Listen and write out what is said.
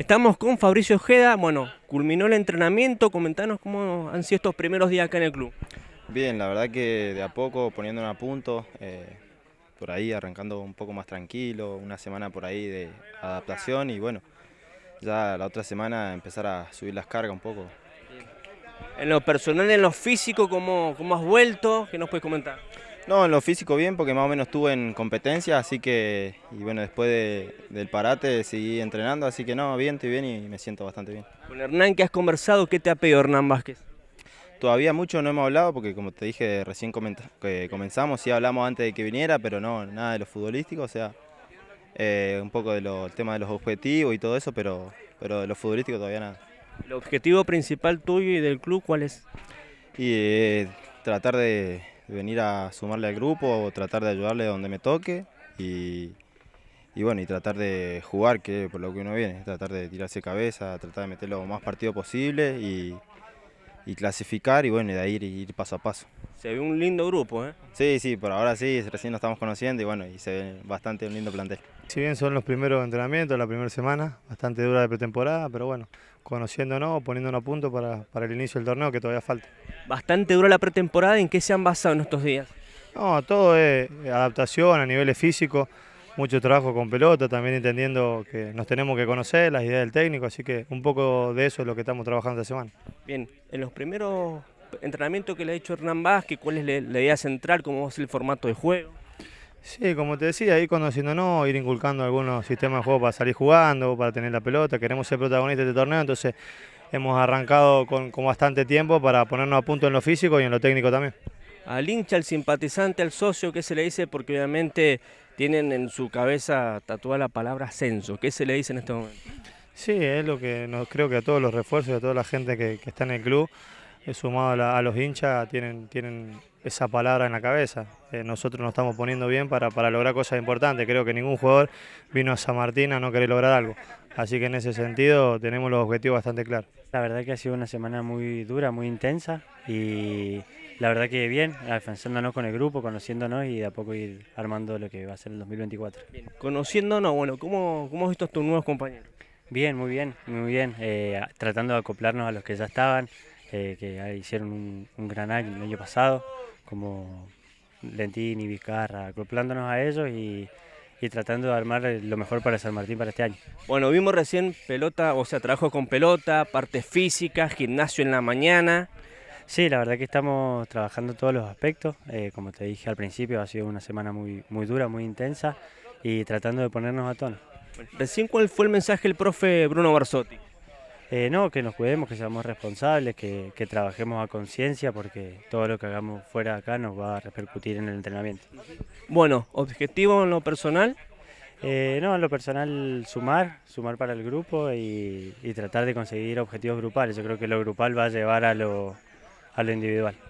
Estamos con Fabricio Ojeda. Bueno, culminó el entrenamiento. Comentanos cómo han sido estos primeros días acá en el club. Bien, la verdad que de a poco poniéndonos a punto, eh, por ahí arrancando un poco más tranquilo, una semana por ahí de adaptación y bueno, ya la otra semana empezar a subir las cargas un poco. En lo personal, en lo físico, ¿cómo, cómo has vuelto? ¿Qué nos puedes comentar? No, en lo físico bien, porque más o menos estuve en competencia, así que, y bueno, después del parate seguí entrenando, así que no, bien, estoy bien y me siento bastante bien. Con Hernán, que has conversado? ¿Qué te ha pedido Hernán Vázquez? Todavía mucho no hemos hablado, porque como te dije, recién que comenzamos, sí hablamos antes de que viniera, pero no, nada de lo futbolístico, o sea, eh, un poco del tema de los objetivos y todo eso, pero, pero de lo futbolístico todavía nada. ¿El objetivo principal tuyo y del club cuál es? Y eh, tratar de venir a sumarle al grupo o tratar de ayudarle donde me toque y, bueno, y tratar de jugar, que por lo que uno viene, tratar de tirarse cabeza, tratar de meter lo más partido posible y, clasificar y bueno, de ahí ir paso a paso. Se ve un lindo grupo, ¿eh? Sí, sí, por ahora sí, recién nos estamos conociendo y bueno, y se ve bastante un lindo plantel. Si bien son los primeros entrenamientos, la primera semana, bastante dura de pretemporada, pero bueno, conociéndonos, poniéndonos a punto para, para el inicio del torneo que todavía falta. Bastante dura la pretemporada, ¿en qué se han basado en estos días? No, todo es adaptación a niveles físicos, mucho trabajo con pelota, también entendiendo que nos tenemos que conocer, las ideas del técnico, así que un poco de eso es lo que estamos trabajando esta semana. Bien, en los primeros entrenamiento que le ha hecho Hernán Vázquez, cuál es la, idea central, cómo va a ser el formato de juego. Sí, como te decía, ir no, ir inculcando algunos sistemas de juego para salir jugando, para tener la pelota. Queremos ser protagonistas de este torneo, entonces hemos arrancado con, bastante tiempo para ponernos a punto en lo físico y en lo técnico también. Al hincha, al simpatizante, al socio, ¿qué se le dice? Porque obviamente tienen en su cabeza tatuada la palabra ascenso. ¿Qué se le dice en este momento? Sí, es lo que nos, creo que a todos los refuerzos, a toda la gente que está en el club, He sumado a, los hinchas, tienen, tienen esa palabra en la cabeza. Eh, nosotros nos estamos poniendo bien para, para, lograr cosas importantes. Creo que ningún jugador vino a San Martín a no querer lograr algo. Así que en ese sentido tenemos los objetivos bastante claros. La verdad que ha sido una semana muy dura, muy intensa y la verdad que bien, defensándonos con el grupo, conociéndonos y a poco ir armando lo que va a ser el 2024. Conociéndonos, bueno, ¿cómo, ¿cómo has visto tus nuevos compañeros? Bien, muy bien, muy bien. Eh, tratando de acoplarnos a los que ya estaban, eh, que hicieron un, gran año el año pasado, como Lentín y Vizcarra, acoplándonos a ellos y, tratando de armar lo mejor para San Martín para este año. Bueno, vimos recién pelota, o sea, trabajo con pelota, partes físicas, gimnasio en la mañana. Sí, la verdad que estamos trabajando todos los aspectos. Eh, como te dije al principio, ha sido una semana muy, muy dura, muy intensa y tratando de ponernos a tono. recién, ¿cuál fue el mensaje del profe Bruno Barzotti eh, no, que nos cuidemos, que seamos responsables, que, trabajemos a conciencia, porque todo lo que hagamos fuera acá nos va a repercutir en el entrenamiento. Bueno, objetivo en lo personal. Eh, no, en lo personal sumar, sumar para el grupo y, tratar de conseguir objetivos grupales. Yo creo que lo grupal va a llevar a lo, a lo individual.